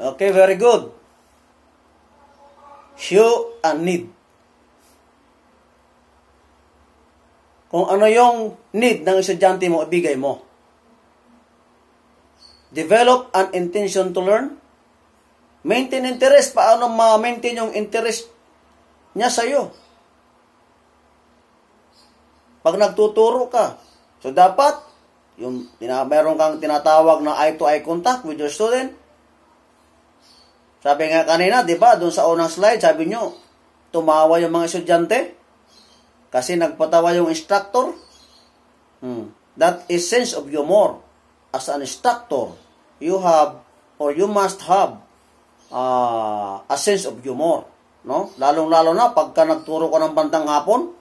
Okay, very good. Show and need. Kung ano yung need ng estudyante mo, ibigay mo. Develop an intention to learn. Maintain interest. Paano ma-maintain yung interest niya sa'yo? Pag nagtuturo ka. So, dapat, yung, meron kang tinatawag na eye to -eye contact with your student. Sabi nga kanina, di ba, doon sa unang slide, sabi nyo, tumawa yung mga estudyante kasi nagpatawa yung instructor. Hmm. That is sense of humor. As an instructor, you have or you must have uh, a sense of humor. No? Lalong-lalo na pagka nagturo ka ng bandang hapon,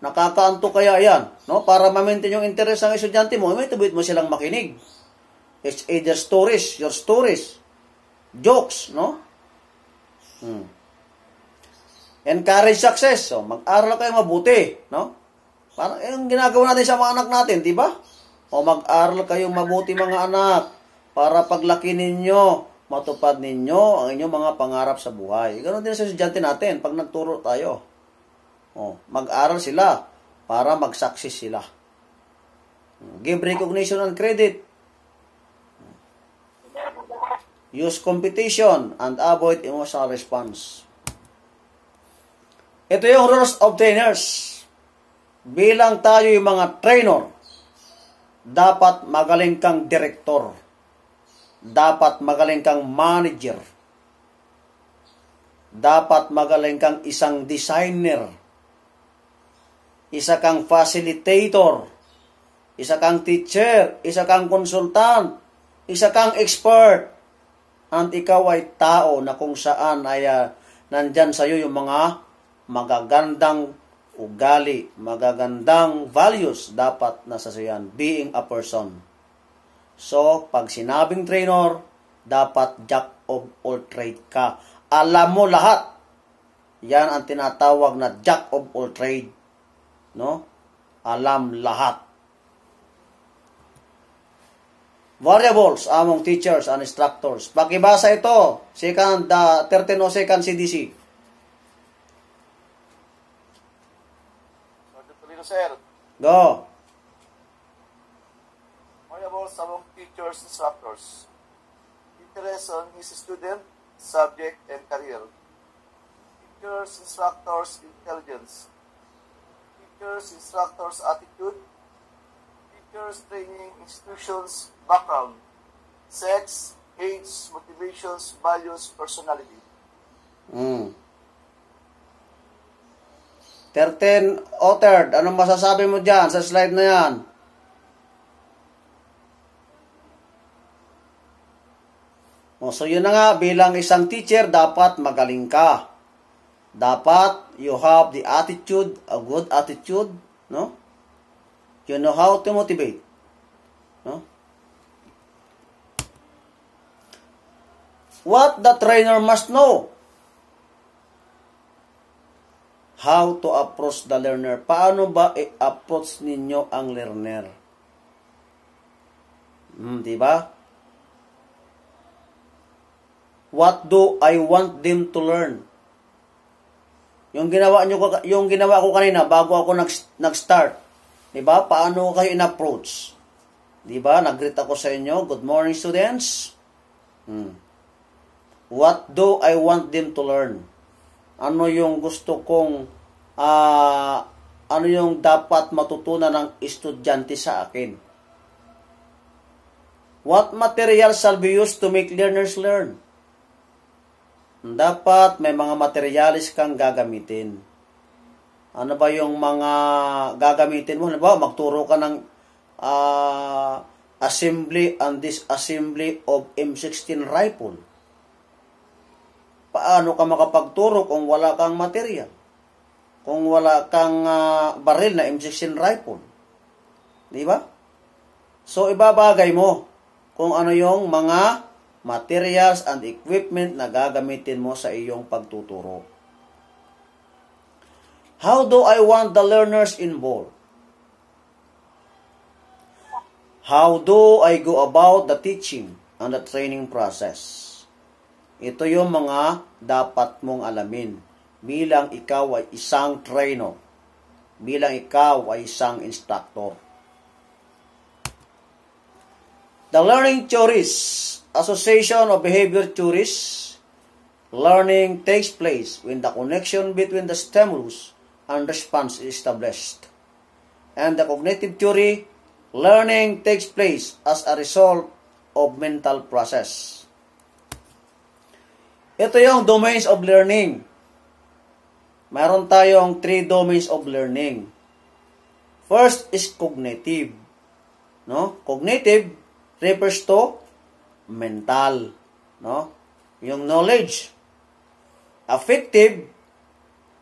nakakaanto kaya yan. No? Para ma-maintain yung interest ng estudyante mo, may tubit mo silang makinig. It's either stories, your stories, jokes, no? Hmm. Encourage success. So, mag-aral kayo mabuti, no? Parang yung eh, ginagawa natin sa mga anak natin, di ba? O mag-aral kayong mabuti mga anak para paglaki ninyo, matupad ninyo ang inyong mga pangarap sa buhay. Ganon din sa estudyante natin pag nagturo tayo. O, mag-aral sila para mag-success sila. Hmm. Give recognition and credit use competition, and avoid emotional response. Ito yung rules of trainers. Bilang tayo yung mga trainer, dapat magaling kang director. Dapat magaling kang manager. Dapat magaling kang isang designer. Isa kang facilitator. Isa kang teacher. Isa kang consultant. Isa kang expert at ikaw ay tao na kung saan ay uh, nandyan sa iyo yung mga magagandang ugali, magagandang values dapat nasa iyo being a person. So, pag sinabing trainer, dapat jack of all trade ka. Alam mo lahat. Yan ang tinatawag na jack of all trade. No? Alam lahat. variables among teachers and instructors. Pakibasa ito, second, uh, 13 o second CDC. Sir. Go. Variables among teachers, and instructors. Interest on his student, subject, and career. Teachers, instructors, intelligence. Teachers, instructors, attitude, Security Training Institution's background, sex, age, motivations, values, personality. Mm. Thirteen authored. Anong masasabi mo dyan sa slide na yan? O, oh, so yun na nga, bilang isang teacher, dapat magaling ka. Dapat you have the attitude, a good attitude, no? You know how to motivate. No? What the trainer must know? How to approach the learner. Paano ba i-approach ninyo ang learner? Hmm, di ba? What do I want them to learn? Yung ginawa nyo yung ginawa ko kanina bago ako nag nag-start. 'Di ba? Paano kayo in-approach? 'Di ba? Nag-greet ako sa inyo. Good morning, students. Hmm. What do I want them to learn? Ano yung gusto kong uh, ano yung dapat matutunan ng estudyante sa akin? What material shall be used to make learners learn? Hmm, dapat may mga materialis kang gagamitin ano ba yung mga gagamitin mo? Halimbawa, magturo ka ng uh, assembly and disassembly of M16 rifle. Paano ka makapagturo kung wala kang material? Kung wala kang uh, baril na M16 rifle. Di ba? So, ibabagay mo kung ano yung mga materials and equipment na gagamitin mo sa iyong pagtuturo. How do I want the learners involved? How do I go about the teaching and the training process? Ito yung mga dapat mong alamin bilang ikaw ay isang trainer, bilang ikaw ay isang instructor. The Learning Theories Association of Behavior Theories Learning takes place when the connection between the stimulus and response is established. And the cognitive theory, learning takes place as a result of mental process. Ito yung domains of learning. Mayroon tayong three domains of learning. First is cognitive. No? Cognitive refers to mental, no? Yung knowledge. Affective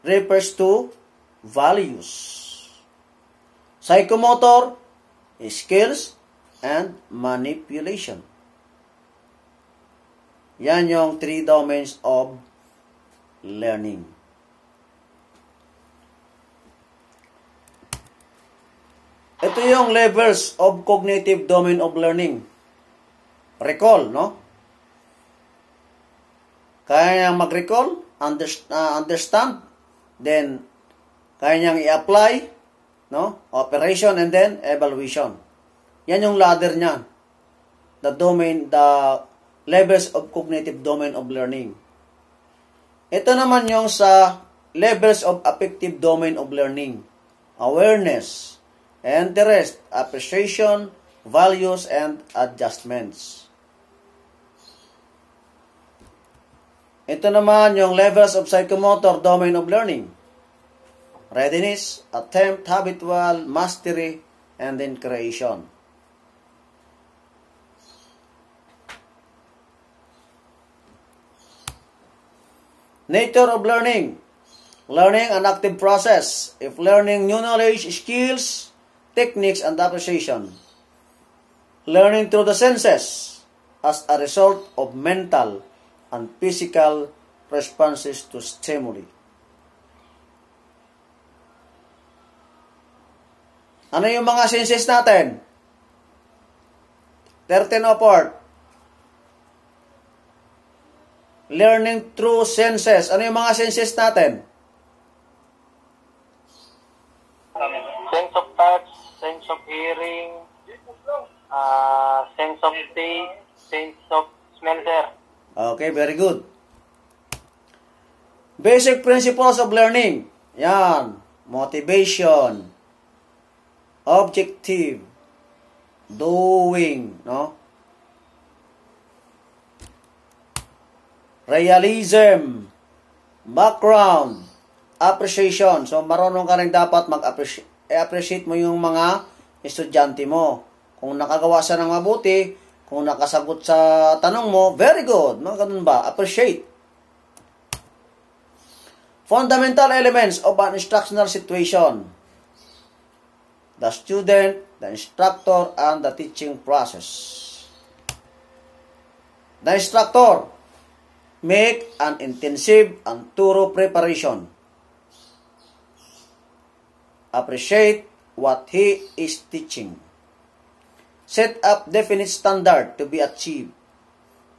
refers to values, psychomotor skills, and manipulation. Yan yung three domains of learning. Ito yung levels of cognitive domain of learning. Recall, no? Kaya niyang mag-recall, understand, ah, understand, then kaya niyang i-apply, no? Operation and then evaluation. Yan yung ladder niya. The domain, the levels of cognitive domain of learning. Ito naman yung sa levels of affective domain of learning. Awareness, interest, appreciation, values, and adjustments. Ito naman yung levels of psychomotor domain of learning. readiness, attempt, habitual, mastery, and then creation. Nature of learning. Learning an active process. If learning new knowledge, skills, techniques, and appreciation. Learning through the senses as a result of mental and physical responses to stimuli. Ano yung mga senses natin? 1304. Learning through senses. Ano yung mga senses natin? Um, sense of touch, sense of hearing, uh, sense of taste, sense of smell, there. Okay, very good. Basic principles of learning. Yan. Motivation objective, doing, no? Realism, background, appreciation. So, marunong ka rin dapat mag-appreciate mo yung mga estudyante mo. Kung nakagawa siya ng mabuti, kung nakasagot sa tanong mo, very good. Mga ganun ba? Appreciate. Fundamental elements of an instructional situation the student, the instructor, and the teaching process. The instructor, make an intensive and thorough preparation. Appreciate what he is teaching. Set up definite standard to be achieved.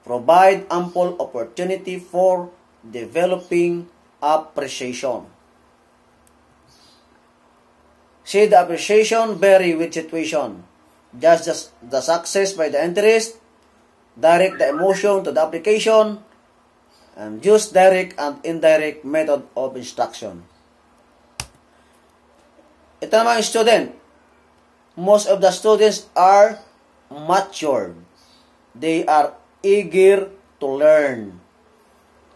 Provide ample opportunity for developing appreciation. See the appreciation vary with situation. Judge the, success by the interest, direct the emotion to the application, and use direct and indirect method of instruction. Ito naman student. Most of the students are mature. They are eager to learn.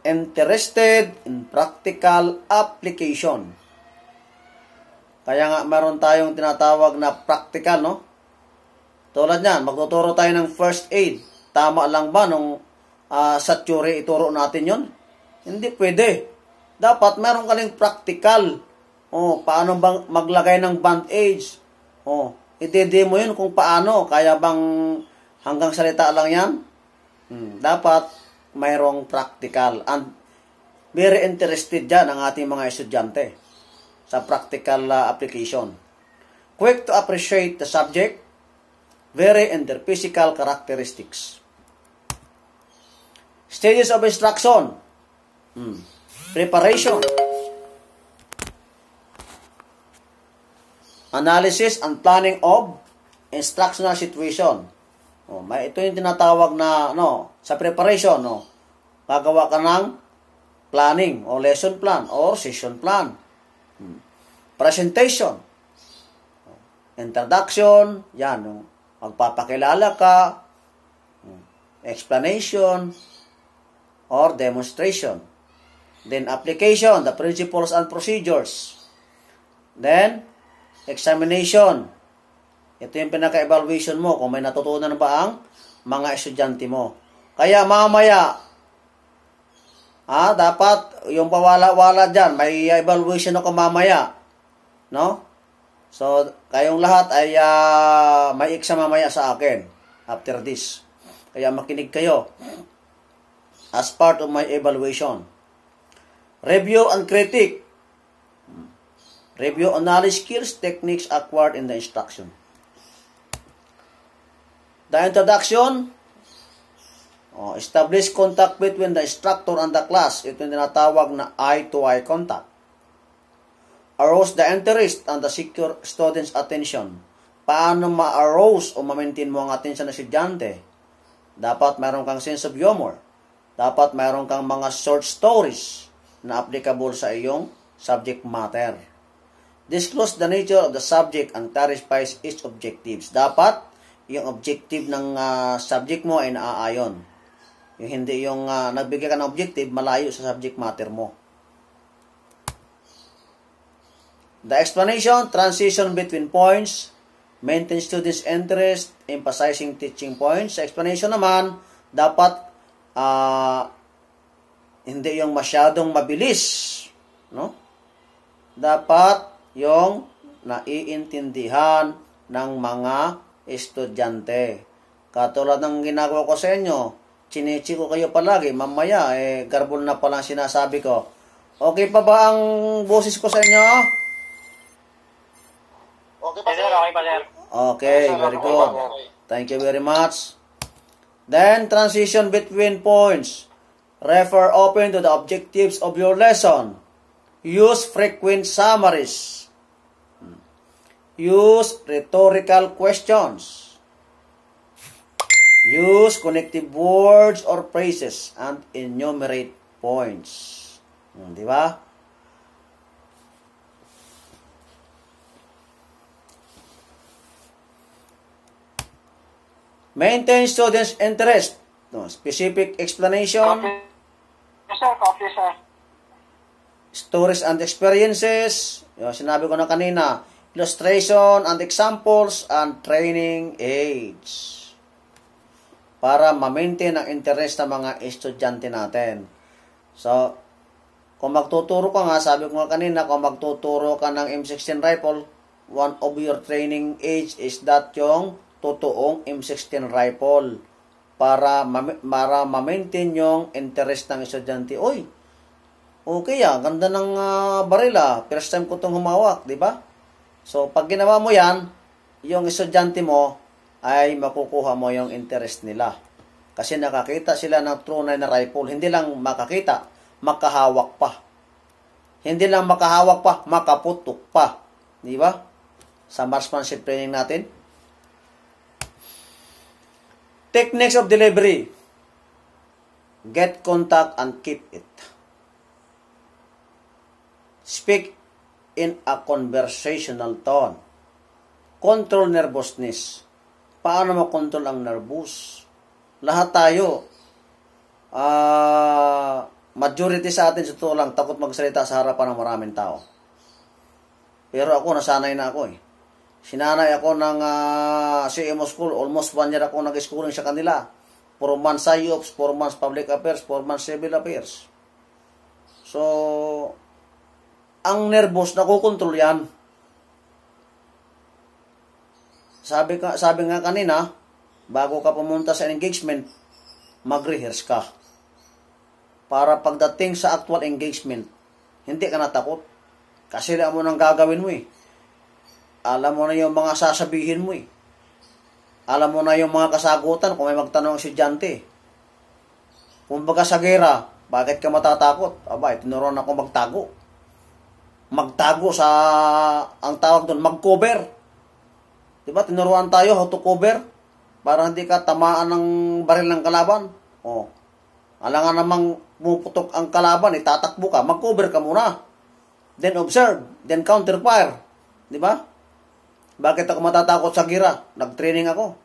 Interested in practical application. Kaya nga meron tayong tinatawag na practical, no? Tulad niyan, magtuturo tayo ng first aid. Tama lang ba nung uh, sa theory ituro natin yon? Hindi pwede. Dapat meron ka rin practical. Oh, paano bang maglagay ng bandage? Oh, ide-demo yun kung paano. Kaya bang hanggang salita lang yan? Hmm, dapat mayroong practical. And very interested dyan ang ating mga estudyante sa practical uh, application. Quick to appreciate the subject, very and their physical characteristics. Stages of instruction. Hmm. Preparation. Analysis and planning of instructional situation. Oh, may ito yung tinatawag na no, sa preparation no. Gagawa ka ng planning o lesson plan or session plan presentation, introduction, yan, no? magpapakilala ka, explanation, or demonstration. Then application, the principles and procedures. Then, examination. Ito yung pinaka-evaluation mo kung may natutunan ba ang mga estudyante mo. Kaya mamaya, ah, dapat yung pawala-wala dyan, may evaluation ako mamaya. No? So, kayong lahat ay uh, may exam mamaya sa akin after this. Kaya makinig kayo as part of my evaluation. Review and critique. Review on knowledge, skills, techniques acquired in the instruction. The introduction, oh, establish contact between the instructor and the class. Ito yung tinatawag na eye-to-eye -eye contact arouse the interest and the secure students' attention. Paano ma-arouse o ma-maintain mo ang attention ng estudyante? Dapat mayroon kang sense of humor. Dapat mayroon kang mga short stories na applicable sa iyong subject matter. Disclose the nature of the subject and clarifies its objectives. Dapat yung objective ng uh, subject mo ay naaayon. Yung hindi yung uh, nagbigay ka ng objective, malayo sa subject matter mo. The explanation, transition between points, maintain students' interest, emphasizing teaching points. Sa explanation naman, dapat uh, hindi yung masyadong mabilis. No? Dapat yung naiintindihan ng mga estudyante. Katulad ng ginagawa ko sa inyo, chinichi ko kayo palagi, mamaya, eh, garbol na palang sinasabi ko. Okay pa ba ang boses ko sa inyo? Okay pa, sir. Okay pa, sir. Okay, very good. Thank you very much. Then, transition between points. Refer often to the objectives of your lesson. Use frequent summaries. Hmm. Use rhetorical questions. Use connective words or phrases and enumerate points. Hmm, di ba? Maintain students' interest. No, specific explanation. Okay. Stories and experiences. Yung sinabi ko na kanina. Illustration and examples and training aids. Para ma-maintain ang interest ng mga estudyante natin. So, kung magtuturo ka nga, sabi ko nga kanina, kung magtuturo ka ng M16 rifle, one of your training age is that yung totoong M16 rifle para para ma-maintain yung interest ng estudyante. Oy, okay ah, ganda ng uh, ah, barila. Ah. First time ko tong humawak, di ba? So, pag ginawa mo yan, yung estudyante mo ay makukuha mo yung interest nila. Kasi nakakita sila ng tunay na rifle. Hindi lang makakita, makahawak pa. Hindi lang makahawak pa, makaputok pa. Di ba? Sa marksmanship training natin, Techniques of delivery. Get contact and keep it. Speak in a conversational tone. Control nervousness. Paano makontrol ang nervous? Lahat tayo, uh, majority sa atin sa totoo lang, takot magsalita sa harapan ng maraming tao. Pero ako, nasanay na ako eh. Sinanay ako ng uh, ah, CMO school. Almost one year ako nag-schooling sa kanila. 4 months IOPS, 4 months public affairs, 4 months civil affairs. So, ang nervous, na nakukontrol yan. Sabi, ka, sabi nga kanina, bago ka pumunta sa engagement, mag-rehearse ka. Para pagdating sa actual engagement, hindi ka natakot. Kasi alam mo nang gagawin mo eh. Alam mo na yung mga sasabihin mo eh. Alam mo na yung mga kasagutan kung may magtanong ang estudyante. Kung baga sa gera, bakit ka matatakot? Aba, tinuruan ako magtago. Magtago sa, ang tawag doon, mag-cover. Diba, tinuruan tayo how to cover para hindi ka tamaan ng baril ng kalaban. O, oh. alangan namang puputok ang kalaban, itatakbo ka, mag-cover ka muna. Then observe, then counter fire. Di ba? Bakit ako matatakot sa gira? Nag-training ako.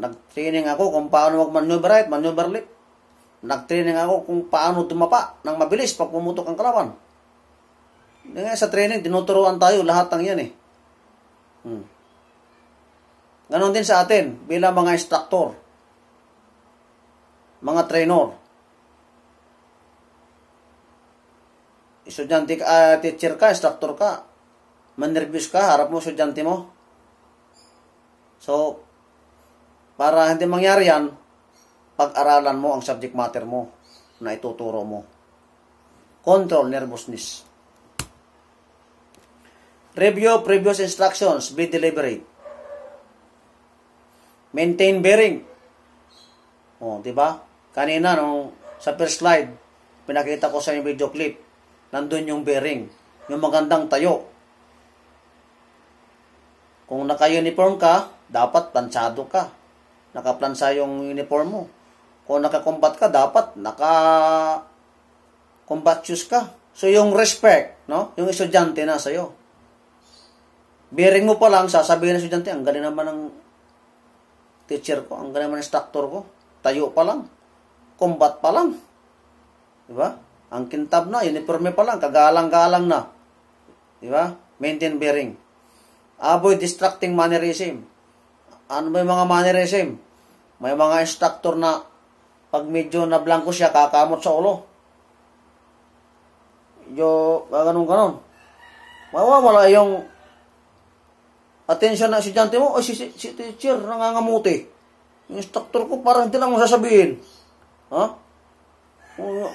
Nag-training ako kung paano mag-maneuver right, maneuver left. Nag-training ako kung paano tumapa ng mabilis pag pumutok ang kalaban. Ngayon sa training, tinuturuan tayo lahat ng yan eh. Hmm. Ganon din sa atin bilang mga instructor, mga trainer. Estudyante ka, uh, teacher ka, instructor ka, manervyos ka, harap mo sudyante mo. So, para hindi mangyari yan, pag-aralan mo ang subject matter mo na ituturo mo. Control nervousness. Review previous instructions. Be deliberate. Maintain bearing. O, oh, di ba? Kanina, nung sa first slide, pinakita ko sa inyo video clip, nandun yung bearing. Yung magandang tayo. Kung naka-uniform ka, dapat planchado ka. Nakaplansa yung uniform mo. Kung naka-combat ka, dapat naka-combat shoes ka. So, yung respect, no? Yung estudyante na sa'yo. Bearing mo pa lang, sasabihin ng estudyante, ang galing naman ng teacher ko, ang galing naman ng instructor ko. Tayo pa lang. Combat pa lang. Diba? Ang kintab na, uniforme pa lang, kagalang-galang na. Diba? Maintain bearing. Avoid distracting mannerism. Ano ba yung mga mannerism? May mga instructor na pag medyo na blanco siya, kakamot sa ulo. Yo, ah, ganun-ganun. Mawawala yung na si estudyante mo, o si, si, si teacher, nangangamuti. Yung instructor ko, parang hindi lang masasabihin. Ha? Huh?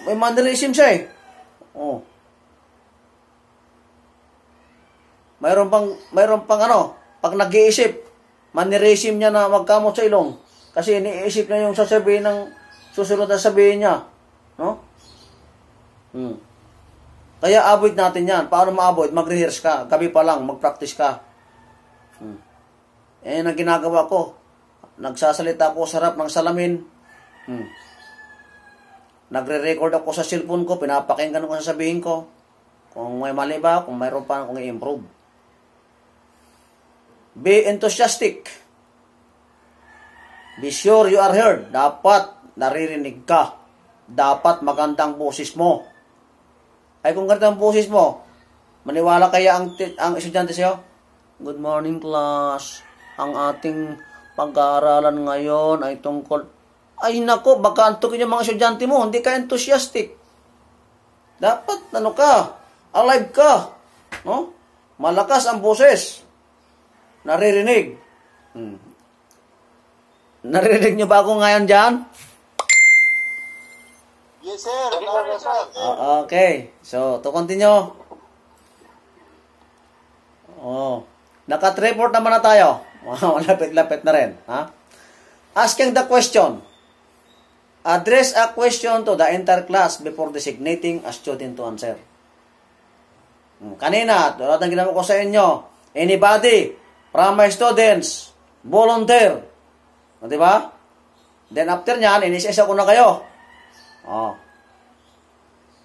May mannerism siya eh. Oh. Mayroon pang, mayroon pang ano, pag nag-iisip, maniresim niya na magkamot sa ilong. Kasi iniisip niya yung sasabihin ng susunod na sabihin niya. No? Hmm. Kaya avoid natin yan. Paano ma-avoid? Mag-rehearse ka. Gabi pa lang, mag-practice ka. Hmm. Eh, ang ginagawa ko. Nagsasalita ako sa harap ng salamin. Hmm. Nagre-record ako sa cellphone ko, pinapakinggan ko sasabihin ko. Kung may mali ba, kung mayroon pa akong i-improve. Be enthusiastic. Be sure you are heard. Dapat naririnig ka. Dapat magandang boses mo. Ay kung ganda ang boses mo, maniwala kaya ang, ang estudyante sa'yo? Good morning class. Ang ating pag-aaralan ngayon ay tungkol... Ay nako, baka antukin yung mga estudyante mo. Hindi ka enthusiastic. Dapat, ano ka, alive ka. No? Malakas ang boses. Naririnig. Hmm. Naririnig niyo ba ako ngayon dyan? Yes, sir. Yes, sir. Oh, okay. So, to continue. Oh. Naka-report naman na tayo. Malapit-lapit na rin. Ha? Asking the question. Address a question to the entire class before designating a student to answer. Hmm, kanina, tulad ng ginawa ko sa inyo, anybody from my students, volunteer. O, di ba? Then after nyan, inisisa ko na kayo. O.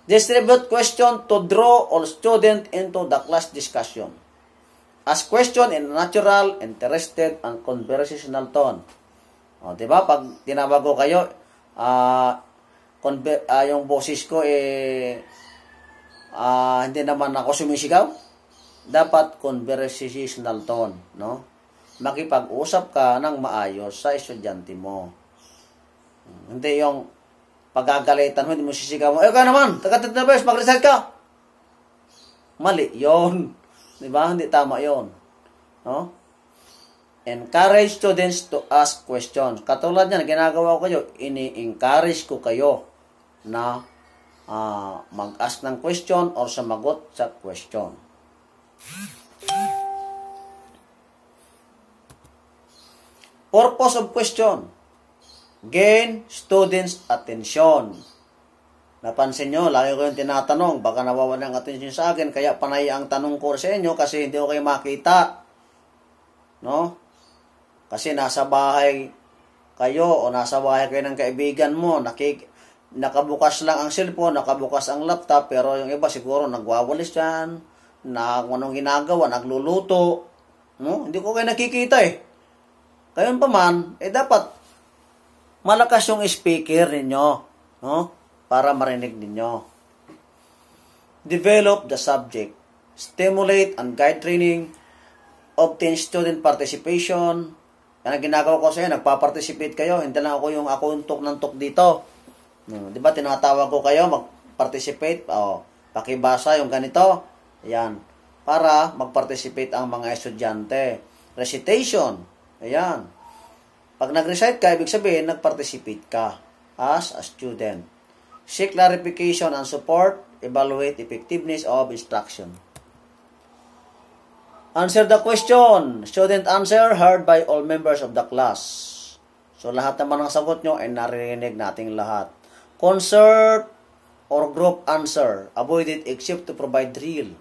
Distribute question to draw all student into the class discussion. As question in natural, interested, and conversational tone. O, di ba? Pag tinawag ko kayo, ah, uh, uh, yung boses ko, eh, uh, hindi naman ako sumisigaw dapat conversational tone, no? Makipag-usap ka ng maayos sa estudyante mo. Hindi yung pagkakalitan mo, hindi mo sisigaw mo, eh ka naman, taga-tetnabes, mag-reset ka! Mali yon, Di ba? Hindi tama yon, No? Encourage students to ask questions. Katulad niyan, ginagawa ko kayo, ini-encourage ko kayo na uh, mag-ask ng question or sumagot sa question. Purpose of question. Gain students' attention. Napansin nyo, lagi ko yung tinatanong, baka nawawalan ng attention sa akin, kaya panay ang tanong ko sa inyo kasi hindi ko kayo makita. No? Kasi nasa bahay kayo o nasa bahay kayo ng kaibigan mo, nakik nakabukas lang ang cellphone, nakabukas ang laptop, pero yung iba siguro nagwawalis yan, na kung anong ginagawa, nagluluto. No? Hindi ko kayo nakikita eh. Kayon pa man, eh dapat malakas yung speaker ninyo. No? Para marinig ninyo. Develop the subject. Stimulate and guide training. Obtain student participation. Yan ang ginagawa ko sa iyo. Nagpa-participate kayo. Hindi lang ako yung akuntok yung tok ng tok dito. No, 'Di ba tinatawag ko kayo mag-participate? Oh, pakibasa yung ganito. Ayan. Para mag-participate ang mga estudyante. Recitation. Ayan. Pag nag-recite ka, ibig sabihin, nag-participate ka as a student. Seek clarification and support. Evaluate effectiveness of instruction. Answer the question. Student answer heard by all members of the class. So lahat naman ng sagot nyo ay narinig nating lahat. Concert or group answer. Avoid it except to provide real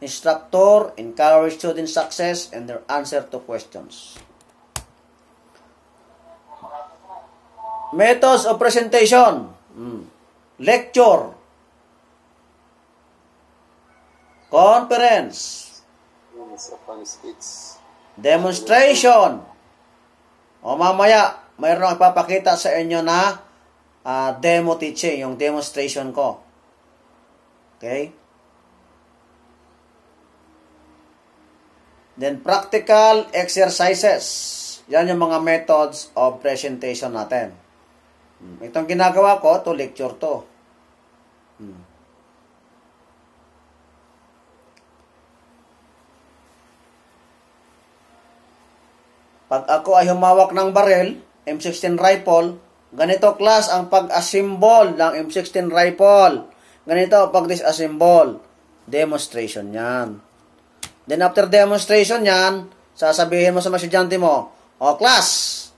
instructor, encourage student success and their answer to questions. Methods of presentation. Hmm. Lecture. Conference. Demonstration. O mamaya, mayroon akong ipapakita sa inyo na uh, demo teaching, yung demonstration ko. Okay? Then practical exercises. Yan yung mga methods of presentation natin. Hmm. Itong ginagawa ko to lecture to. Hmm. Pag ako ay humawak ng barrel, M16 rifle, ganito class ang pag-assemble ng M16 rifle. Ganito pag-disassemble. Demonstration yan. Then after demonstration yan, sasabihin mo sa mga estudyante mo, O class,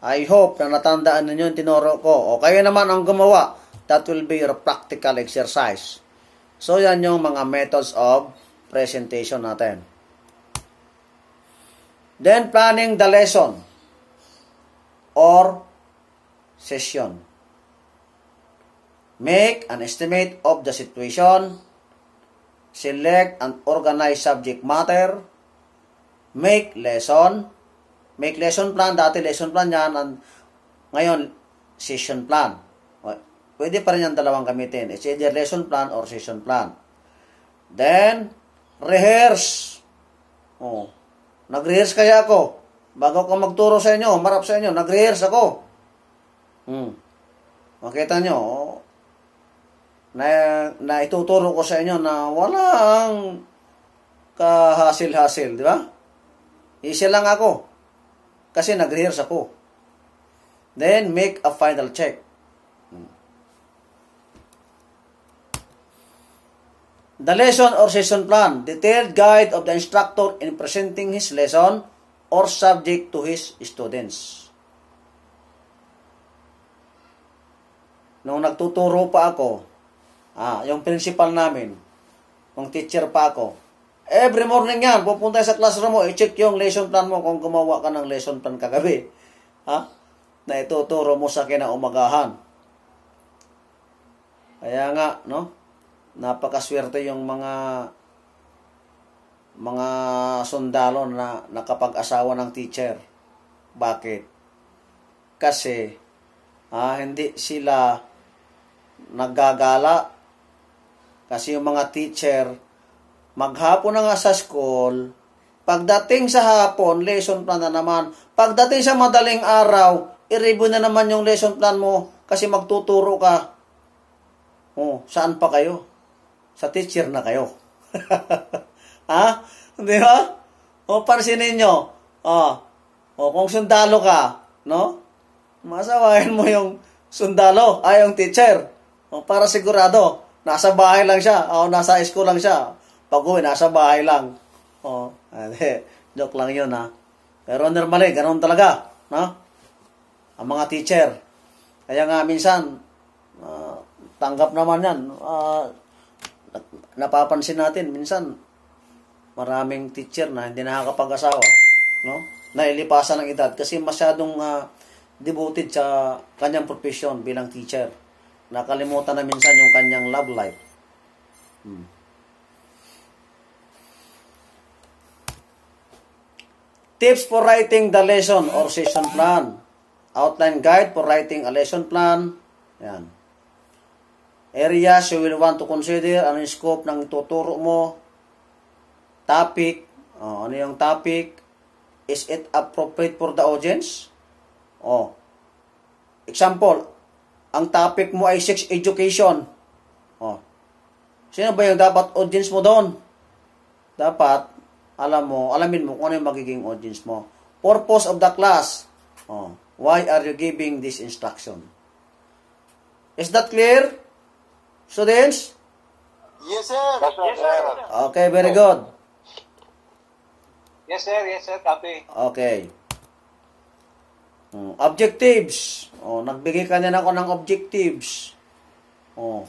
I hope na natandaan ninyo yung tinuro ko. O kayo naman ang gumawa. That will be your practical exercise. So yan yung mga methods of presentation natin. Then planning the lesson or session. Make an estimate of the situation select and organize subject matter, make lesson, make lesson plan, dati lesson plan yan, and ngayon, session plan. Pwede pa rin yung dalawang gamitin. It's either lesson plan or session plan. Then, rehearse. Oh, nag-rehearse kaya ako. Bago ko magturo sa inyo, marap sa inyo, nag-rehearse ako. Hmm. Makita nyo, na, na ituturo ko sa inyo na walang kahasil-hasil, di ba? Easy lang ako. Kasi nag ako. Then, make a final check. The lesson or session plan, detailed guide of the instructor in presenting his lesson or subject to his students. Nung nagtuturo pa ako, Ah, yung principal namin, yung teacher pa ako, every morning yan, pupunta sa classroom mo, i-check yung lesson plan mo kung gumawa ka ng lesson plan kagabi. Ha? Na ituturo mo sa akin na umagahan. Kaya nga, no? Napakaswerte yung mga mga sundalo na nakapag-asawa ng teacher. Bakit? Kasi ah, hindi sila naggagala kasi yung mga teacher, maghapon na nga sa school, pagdating sa hapon, lesson plan na naman. Pagdating sa madaling araw, i-review na naman yung lesson plan mo kasi magtuturo ka. Oh, saan pa kayo? Sa teacher na kayo. ha? Di ba? O, pansinin ninyo. O, o, kung sundalo ka, no? Masawahin mo yung sundalo, ay ah, yung teacher. O, para sigurado. Nasa bahay lang siya. O, oh, nasa school lang siya. Pag uwi, nasa bahay lang. O, oh, ade, joke lang yun, ha? Pero normally, ganun talaga, no? Ang mga teacher. Kaya nga, minsan, uh, tanggap naman yan. Uh, napapansin natin, minsan, maraming teacher na hindi nakakapag-asawa, no? Nailipasan ng edad kasi masyadong uh, devoted sa kanyang profession bilang teacher. Nakalimutan na minsan yung kanyang love life. Hmm. Tips for writing the lesson or session plan. Outline guide for writing a lesson plan. Yan. Areas you will want to consider. Ano yung scope ng tuturo mo. Topic. Oh, ano yung topic? Is it appropriate for the audience? Oh. Example, ang topic mo ay sex education. Oh. Sino ba yung dapat audience mo doon? Dapat, alam mo, alamin mo kung ano yung magiging audience mo. Purpose of the class. Oh. Why are you giving this instruction? Is that clear, students? Yes, sir. Yes, sir. Okay, very good. Yes, sir. Yes, sir. Copy. Okay. Um, objectives. Oh, nagbigay ka na ako ng objectives. Oh,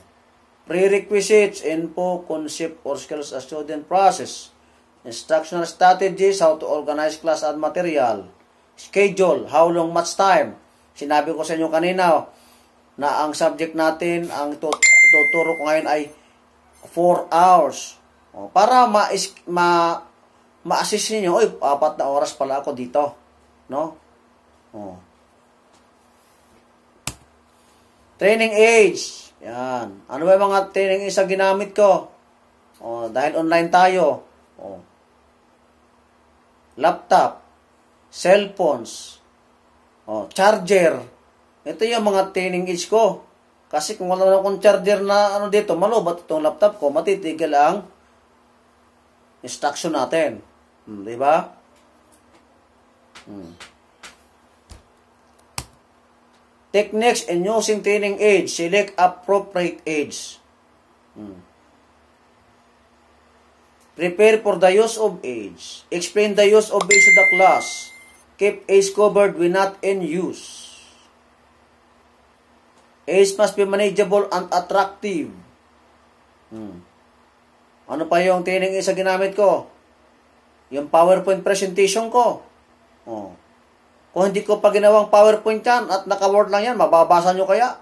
prerequisites, info, concept, or skills as student process. Instructional strategies, how to organize class and material. Schedule, how long much time. Sinabi ko sa inyo kanina oh, na ang subject natin, ang tut tuturo ko ngayon ay 4 hours. Oh, para ma, ma ma-assist niyo, oy, apat na oras pala ako dito, no? Oh. Training age. Yan. Ano ba mga training age na ginamit ko? Oh, dahil online tayo. Oh. Laptop, cellphones, oh, charger. Ito yung mga training age ko. Kasi kung wala akong charger na ano dito, malobat itong laptop ko, matitigil ang instruction natin. Hmm, di ba? Hmm. Techniques in using training aids. Select appropriate aids. Hmm. Prepare for the use of aids. Explain the use of aids to the class. Keep aids covered when not in use. Aids must be manageable and attractive. Hmm. Ano pa yung training aids na ginamit ko? Yung PowerPoint presentation ko. Oh. Kung hindi ko pa ginawang PowerPoint yan at naka-word lang yan, mababasa nyo kaya?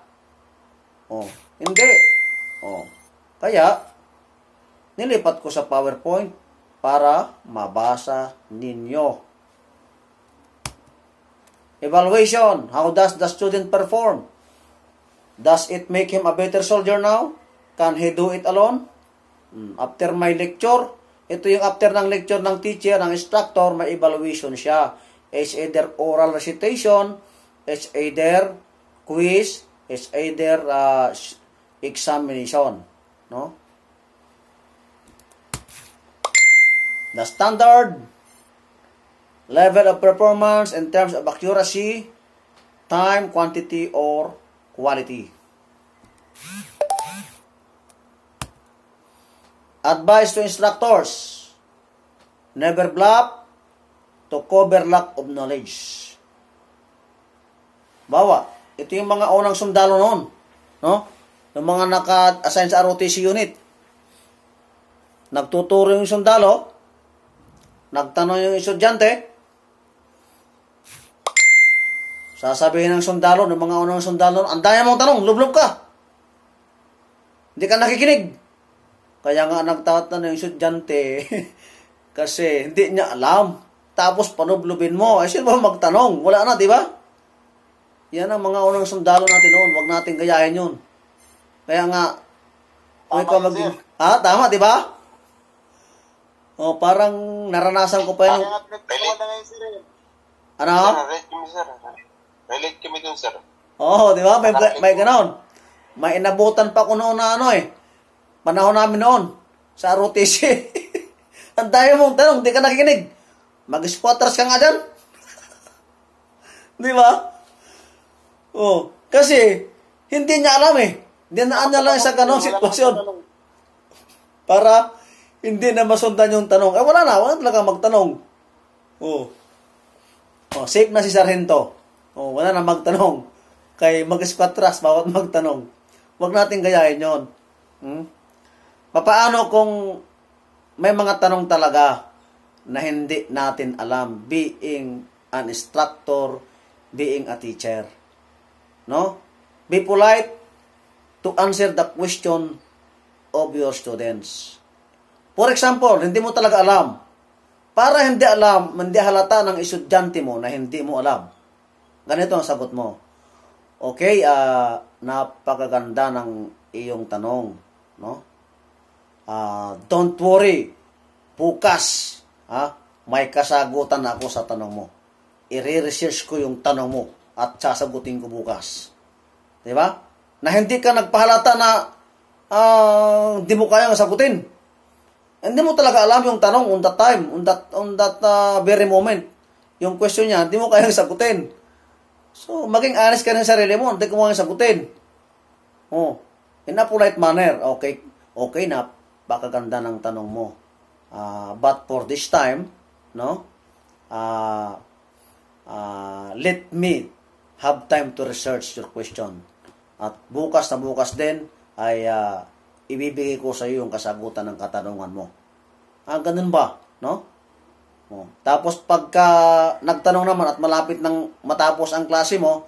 Oh, hindi. Oh, kaya, nilipat ko sa PowerPoint para mabasa ninyo. Evaluation. How does the student perform? Does it make him a better soldier now? Can he do it alone? Hmm, after my lecture, ito yung after ng lecture ng teacher, ng instructor, may evaluation siya It's either oral recitation, it's either quiz, it's either uh, examination. No? The standard level of performance in terms of accuracy, time, quantity, or quality. Advice to instructors. Never bluff, to cover lack of knowledge. Bawa, ito yung mga unang sundalo noon. No? Yung mga naka-assign sa ROTC unit. Nagtuturo yung sundalo, nagtanong yung estudyante, sasabihin ng sundalo, ng mga unang sundalo, ang daya mong tanong, lublob ka. Hindi ka nakikinig. Kaya nga nagtatanong yung estudyante, kasi hindi niya alam tapos panublubin mo. Eh, sino ba magtanong? Wala na, di ba? Yan ang mga unang sundalo natin noon. Huwag natin gayahin yun. Kaya nga, tama ikaw mag... Sir. Ha? Tama, di ba? O, oh, parang naranasan ko pa yun. Ano? Relate kami dun, sir. Oo, di ba? May, may ganon. May inabutan pa ko noon na ano eh. Panahon namin noon. Sa ROTC. Ang daya mong tanong, di ka nakikinig mag squatters ka nga dyan. Di ba? Oh, kasi, hindi niya alam eh. Dinaan niya lang sa ganong sitwasyon. Para, hindi na masundan yung tanong. Eh, wala na. Wala talaga magtanong. Oh. Oh, safe na si Sargento. Oh, wala na magtanong. Kay mag squatters bawat magtanong. Huwag natin gayahin yon. Hmm? Papaano kung may mga tanong talaga na hindi natin alam being an instructor, being a teacher. No? Be polite to answer the question of your students. For example, hindi mo talaga alam. Para hindi alam, hindi halata ng estudyante mo na hindi mo alam. Ganito ang sagot mo. Okay, uh, napakaganda ng iyong tanong. No? Uh, don't worry. Bukas, ha, may kasagutan ako sa tanong mo. I-research ko yung tanong mo at sasagutin ko bukas. Di ba? Na hindi ka nagpahalata na uh, hindi mo kayang sagutin. Hindi mo talaga alam yung tanong on that time, on that, on that uh, very moment. Yung question niya, hindi mo kayang sagutin. So, maging honest ka ng sarili mo, hindi ko kayang sagutin. Oh, in a polite manner, okay, okay na, baka ganda ng tanong mo. Uh, but for this time, no, uh, uh, let me have time to research your question. At bukas na bukas din ay uh, ibibigay ko sa iyo yung kasagutan ng katanungan mo. Ah, ganun ba? No? Oh. Tapos pagka nagtanong naman at malapit nang matapos ang klase mo,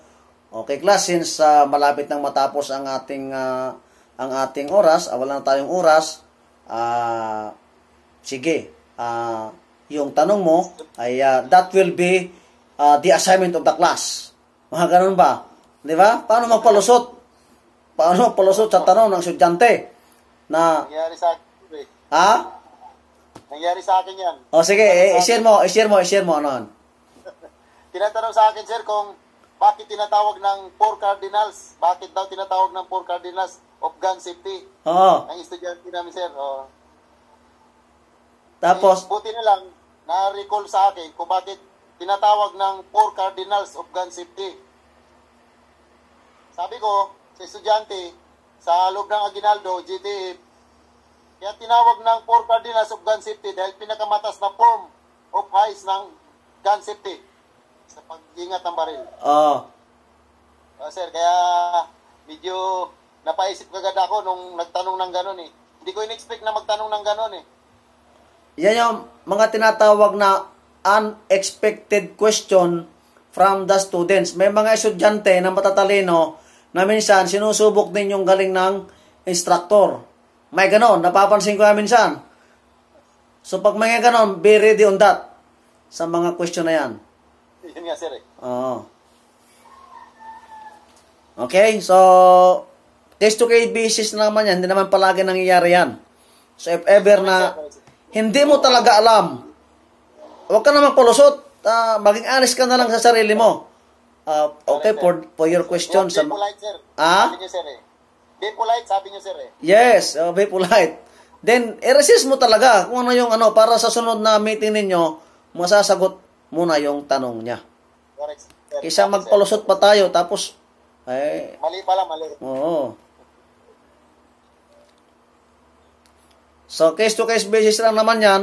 okay class, since uh, malapit nang matapos ang ating uh, ang ating oras, ah, wala na tayong oras, ah, uh, Sige. Uh, yung tanong mo ay uh, that will be uh, the assignment of the class. Mga ganun ba? Di ba? Paano magpalusot? Paano magpalusot sa tanong ng estudyante? Na... Nangyari sa akin eh. Ha? Nangyari sa akin yan. O sige, eh, i-share mo, i-share mo, i-share mo. Ano? Tinatanong sa akin, sir, kung bakit tinatawag ng four cardinals? Bakit daw tinatawag ng four cardinals of gun safety? Oo. Ang estudyante namin, sir. Oo. Tapos, eh, buti na lang, na-recall sa akin kung bakit tinatawag ng four cardinals of gun safety. Sabi ko, sa estudyante, sa loob ng Aguinaldo, GTF, kaya tinawag ng four cardinals of gun safety dahil pinakamatas na form of highs ng gun safety sa pag-ingat ng baril. Oo. Oh. oh. sir, kaya medyo napaisip kagad ako nung nagtanong ng ganun eh. Hindi ko in-expect na magtanong ng ganun eh. Yan yung mga tinatawag na unexpected question from the students. May mga estudyante na matatalino na minsan sinusubok din yung galing ng instructor. May ganon, napapansin ko yan minsan. So pag may ganon, be ready on that sa mga question na yan. Yun nga sir eh. Oo. Okay, so case to case basis naman yan, hindi naman palagi nangyayari yan. So if ever na hindi mo talaga alam. Huwag ka naman kulusot. Uh, maging honest ka na lang sa sarili mo. Uh, okay, for, for your question. Well, be polite, sir. Ah? Sabi niyo, sir, eh. Be polite, sabi niyo, sir, eh. Yes, uh, be polite. Then, i-resist mo talaga kung ano yung ano, para sa sunod na meeting ninyo, masasagot muna yung tanong niya. Correct, sir. Kisa magpalusot pa tayo, tapos, eh, mali pala, mali. Oo. So, case to case basis lang naman yan.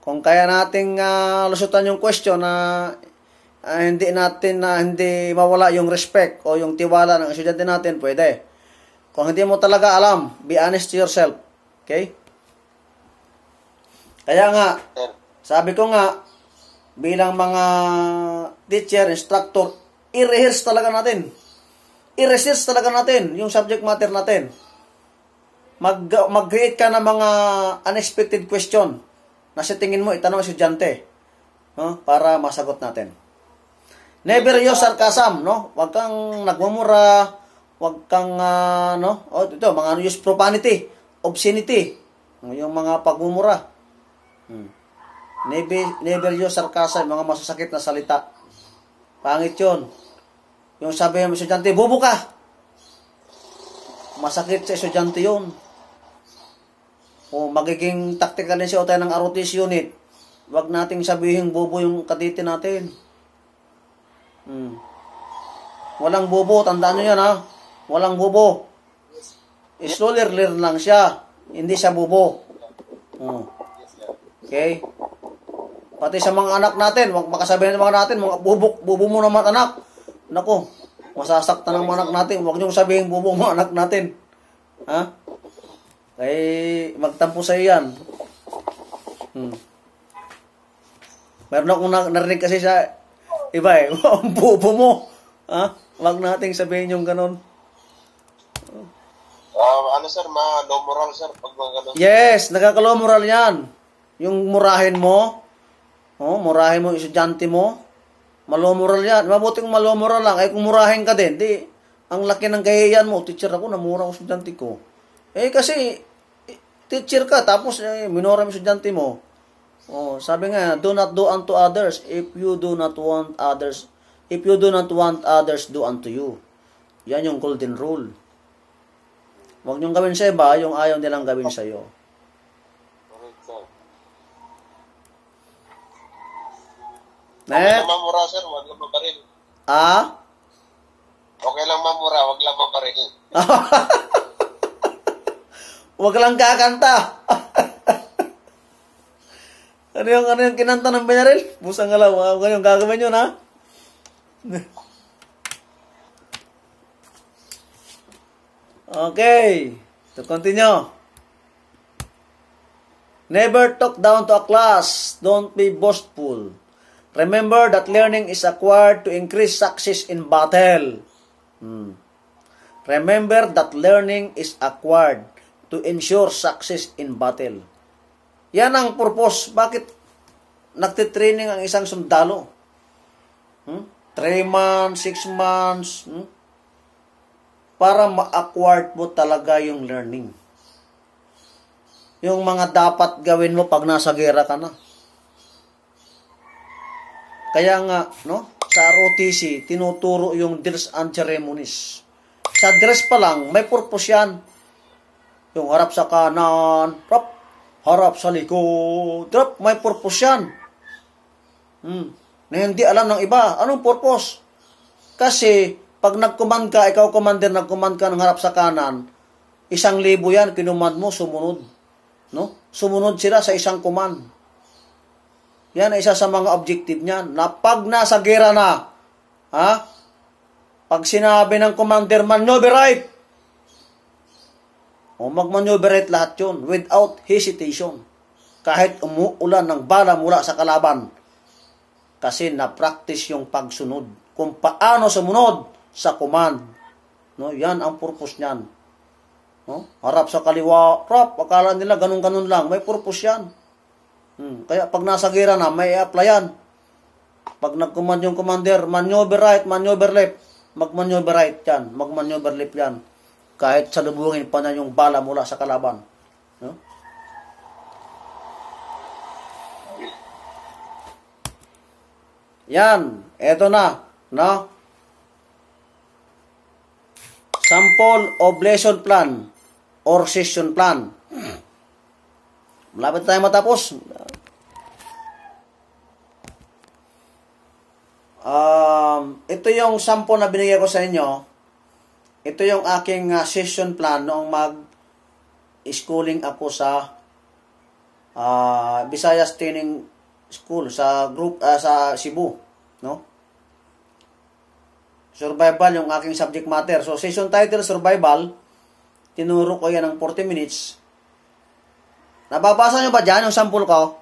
Kung kaya nating uh, lusutan yung question na uh, uh, hindi natin na uh, hindi mawala yung respect o yung tiwala ng estudyante natin, pwede. Kung hindi mo talaga alam, be honest to yourself. Okay? Kaya nga, sabi ko nga, bilang mga teacher, instructor, i-rehearse talaga natin. I-research talaga natin yung subject matter natin mag, mag-create ka ng mga unexpected question na sa tingin mo itanong sa estudyante no? para masagot natin. Never use sarcasm, no? Huwag kang nagmumura, huwag kang, uh, no? O, ito, mga ano, use profanity, obscenity, yung mga pagmumura. Hmm. Never, never use sarcasm, mga masasakit na salita. Pangit yun. Yung sabi ng estudyante, bubo ka! Masakit sa estudyante yun. O magiging tactical din si o ng ROTC unit. Huwag nating sabihin bobo yung kaditi natin. Hmm. Walang bobo, tandaan nyo yan ha. Walang bobo. Slowly learn lang siya. Hindi siya bobo. Hmm. Okay? Pati sa mga anak natin, wag makasabihin ng mga natin, mga bubok, bubo mo naman anak. Nako, masasaktan ng mga anak natin. Huwag niyong sabihin bubo mo anak natin. Ha? ay eh, magtampo sa iyan. Hmm. Meron akong narinig kasi sa iba eh, ang bobo mo. Ha? Wag nating sabihin yung ganun. Um, ano sir, ma low moral sir, pag mga ganun. Yes, nakaka-low moral yan. Yung murahin mo, oh, murahin mo yung estudyante mo, malo moral yan. Mabuting malo moral lang. Ay eh, kung murahin ka din, di, ang laki ng kahihiyan mo, teacher ako, namura ko estudyante ko. Eh kasi, teacher ka, tapos eh, minora mo estudyante mo. Oh, sabi nga, do not do unto others if you do not want others. If you do not want others, do unto you. Yan yung golden rule. Huwag niyong gawin sa iba yung ayaw nilang gawin sa iyo. Ne? Okay lang mamura, sir. Huwag lang mabaril. Ah? Okay lang mamura. Huwag lang mabaril. Huwag lang kakanta. ano yung, ano yung kinanta ng Benyarel? Busang alaw. Huwag yung gagawin yun, ha? okay. To continue. Never talk down to a class. Don't be boastful. Remember that learning is acquired to increase success in battle. Hmm. Remember that learning is acquired to ensure success in battle. Yan ang purpose. Bakit nagtitraining ang isang sundalo? 3 hmm? Three months, 6 months, hmm? para ma-acquire mo talaga yung learning. Yung mga dapat gawin mo pag nasa gera ka na. Kaya nga, no? Sa ROTC, tinuturo yung drills and ceremonies. Sa dress pa lang, may purpose yan yung harap sa kanan, prop, harap sa likod, drop, may purpose yan. Hmm. Na hindi alam ng iba. Anong purpose? Kasi, pag nagkuman ka, ikaw commander, nagkuman ka ng harap sa kanan, isang libo yan, kinuman mo, sumunod. No? Sumunod sila sa isang command. Yan ay isa sa mga objective niyan. Na pag nasa gera na, ha? Pag sinabi ng commander, maneuver right, o magmaneuverate lahat yun without hesitation. Kahit umuulan ng bala mula sa kalaban. Kasi na-practice yung pagsunod. Kung paano sumunod sa command. No, yan ang purpose niyan. No? Harap sa kaliwa, harap, akala nila ganun-ganun lang. May purpose yan. Hmm. Kaya pag nasa gira na, may apply yan. Pag nag-command yung commander, maneuver right, maneuver left, mag-maneuver right yan, mag-maneuver left yan kahit salubungin pa na yung bala mula sa kalaban. No? Yan, eto na, no? Sample oblation plan or session plan. Malapit tayo matapos. Um, ito yung sample na binigay ko sa inyo ito yung aking uh, session plan noong mag-schooling ako sa uh, Visayas Training School sa group uh, sa Cebu, no? Survival yung aking subject matter. So session title survival, tinuro ko yan ng 40 minutes. Nababasa niyo ba diyan yung sample ko?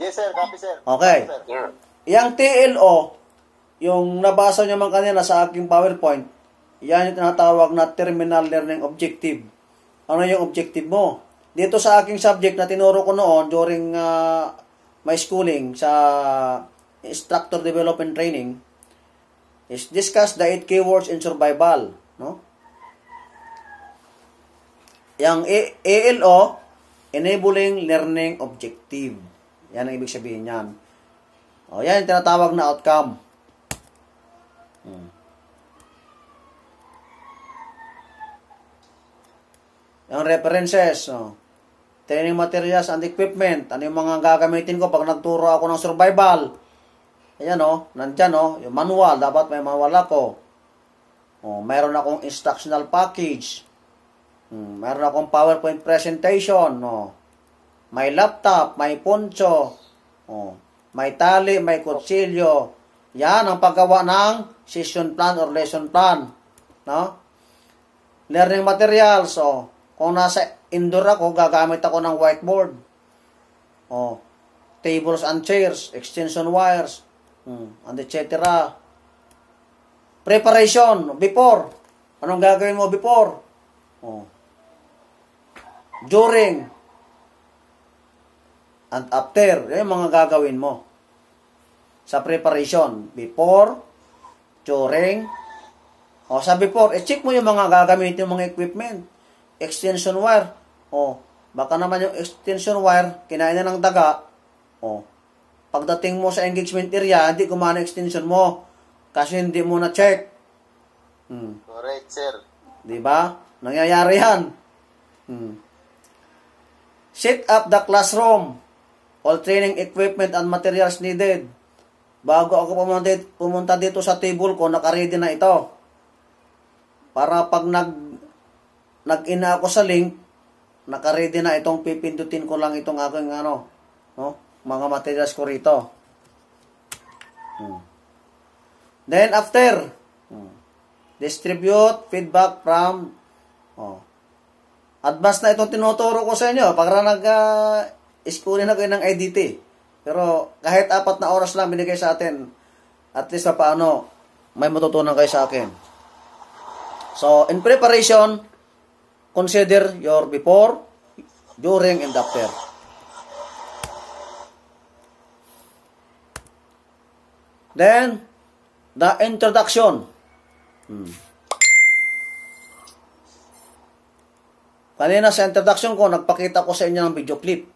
Yes sir, copy sir. Okay. Copy, sir. Yang TLO, yung nabasa nyo man kanina sa aking PowerPoint, yan yung tinatawag na terminal learning objective. Ano yung objective mo? Dito sa aking subject na tinuro ko noon during uh, my schooling sa instructor development training is discuss the 8 keywords in survival. No? Yang ALO, Enabling Learning Objective. Yan ang ibig sabihin niyan. O, yan yung tinatawag na outcome. Hmm. Oh. Ang references, oh. training materials and equipment. Ano yung mga gagamitin ko pag nagturo ako ng survival? Ayan o, oh, nandyan o, oh, yung manual. Dapat may manual ako. Oh, meron akong instructional package. Hmm, meron akong PowerPoint presentation. Oh. May laptop, may poncho. Oh. May tali, may kutsilyo. Yan ang paggawa ng session plan or lesson plan. No? Learning materials, oh. Kung nasa indoor ako, gagamit ako ng whiteboard. Oh. Tables and chairs, extension wires, hmm, and etc. Preparation, before. Anong gagawin mo before? Oh. During, and after, yun yung mga gagawin mo. Sa preparation, before, Turing. O, sabi before, e-check eh, mo yung mga gagamitin yung mga equipment. Extension wire. O, baka naman yung extension wire, kinain na ng daga. O, pagdating mo sa engagement area, hindi kumana extension mo. Kasi hindi mo na-check. Hmm. Correct, sir. Di ba? Nangyayari yan. Hmm. Set up the classroom. All training equipment and materials needed. Bago ako pumunta, pumunta dito sa table ko, nakaready na ito. Para pag nag, nag-ina ako sa link, nakaready na itong pipindutin ko lang itong aking ano, no? mga materials ko rito. Hmm. Then after, hmm, distribute feedback from oh, advance na itong tinuturo ko sa inyo para nag-school uh, ah, na ng IDT. Pero kahit apat na oras lang binigay sa atin, at least na paano, may matutunan kayo sa akin. So, in preparation, consider your before, during, and after. Then, the introduction. Hmm. Kanina sa introduction ko, nagpakita ko sa inyo ng video clip.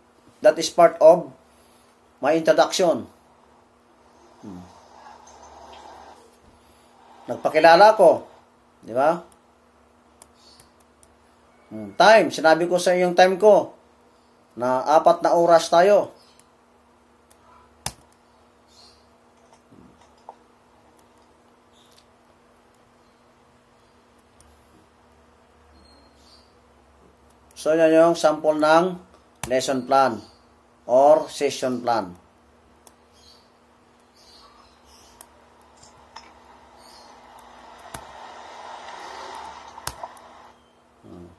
That is part of may introduction. Hmm. Nagpakilala ko. Di ba? Hmm. Time. Sinabi ko sa yung time ko na apat na oras tayo. So, yan yung sample ng lesson plan. or session plan. Hmm.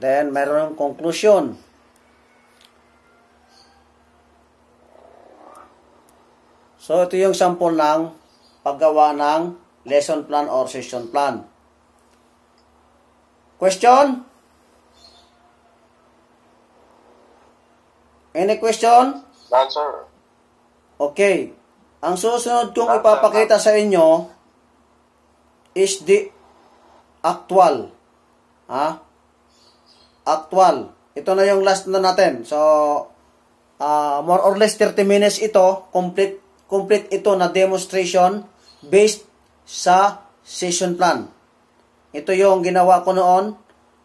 Then, mayroon conclusion. So, ito yung sample ng paggawa ng lesson plan or session plan. Question? Any question? None, sir. Okay. Ang susunod kong ipapakita sa inyo is the actual. Ha? Actual. Ito na yung last na natin. So, uh, more or less 30 minutes ito. Complete complete ito na demonstration based sa session plan. Ito yung ginawa ko noon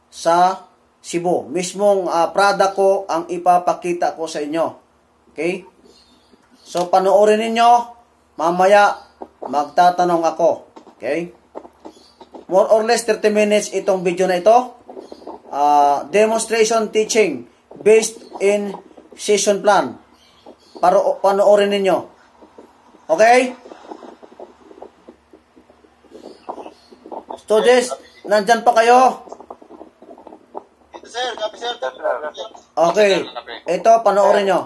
sa Cebu. Mismong uh, product ko ang ipapakita ko sa inyo. Okay? So, panoorin ninyo. Mamaya, magtatanong ako. Okay? More or less 30 minutes itong video na ito. Uh, demonstration teaching based in session plan. Para panoorin ninyo. Okay? Students, nandyan pa kayo? Dito sir, copy sir. Okay. Ito, panoorin nyo.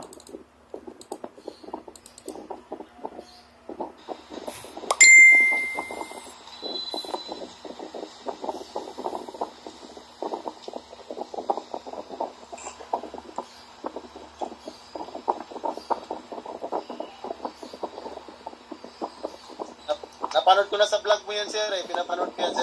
Gracias.